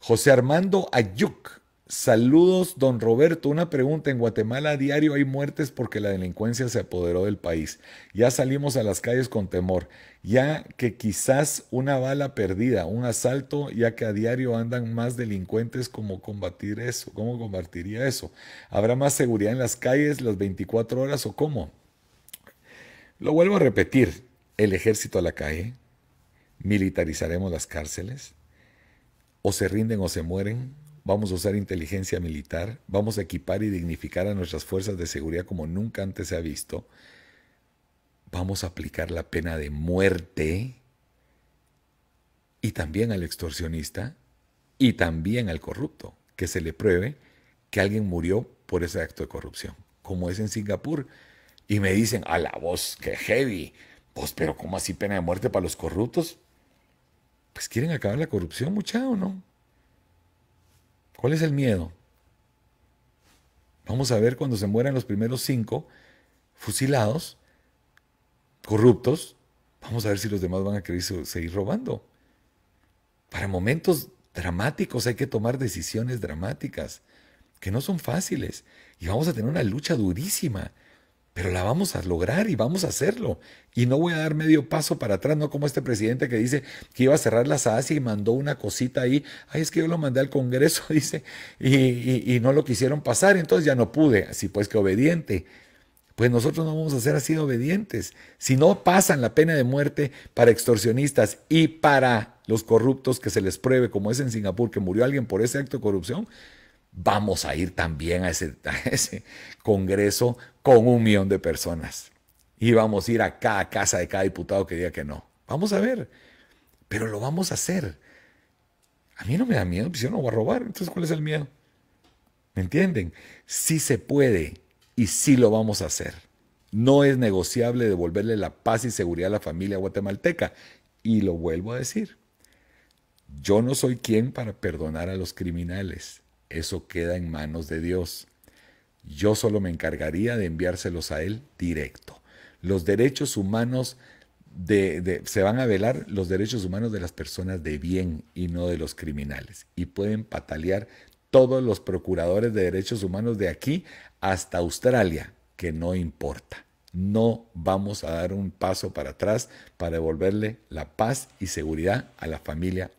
José Armando Ayuk. Saludos, don Roberto. Una pregunta. En Guatemala a diario hay muertes porque la delincuencia se apoderó del país. Ya salimos a las calles con temor, ya que quizás una bala perdida, un asalto, ya que a diario andan más delincuentes. ¿Cómo combatir eso? ¿Cómo combatiría eso? ¿Habrá más seguridad en las calles las 24 horas o cómo? Lo vuelvo a repetir. El ejército a la calle. Militarizaremos las cárceles o se rinden o se mueren, vamos a usar inteligencia militar, vamos a equipar y dignificar a nuestras fuerzas de seguridad como nunca antes se ha visto, vamos a aplicar la pena de muerte y también al extorsionista y también al corrupto, que se le pruebe que alguien murió por ese acto de corrupción, como es en Singapur. Y me dicen, a la voz, que heavy, pues pero ¿cómo así pena de muerte para los corruptos? Pues quieren acabar la corrupción, o ¿no? ¿Cuál es el miedo? Vamos a ver cuando se mueran los primeros cinco fusilados, corruptos, vamos a ver si los demás van a querer seguir robando. Para momentos dramáticos hay que tomar decisiones dramáticas, que no son fáciles, y vamos a tener una lucha durísima pero la vamos a lograr y vamos a hacerlo. Y no voy a dar medio paso para atrás, no como este presidente que dice que iba a cerrar la ASI y mandó una cosita ahí. Ay, es que yo lo mandé al Congreso, dice, y, y no lo quisieron pasar, entonces ya no pude. Así pues que obediente. Pues nosotros no vamos a ser así obedientes. Si no pasan la pena de muerte para extorsionistas y para los corruptos que se les pruebe, como es en Singapur, que murió alguien por ese acto de corrupción, vamos a ir también a ese, Congreso con un millón de personas. Y vamos a ir a cada casa de cada diputado que diga que no. Vamos a ver, pero lo vamos a hacer. A mí no me da miedo, si pues yo no voy a robar, entonces ¿cuál es el miedo? ¿Me entienden? Sí se puede y sí lo vamos a hacer. No es negociable devolverle la paz y seguridad a la familia guatemalteca. Y lo vuelvo a decir, yo no soy quien para perdonar a los criminales eso queda en manos de Dios. Yo solo me encargaría de enviárselos a Él directo. Los derechos humanos se van a velar los derechos humanos de las personas de bien y no de los criminales. Y pueden patalear todos los procuradores de derechos humanos de aquí hasta Australia, que no importa. No vamos a dar un paso para atrás para devolverle la paz y seguridad a la familia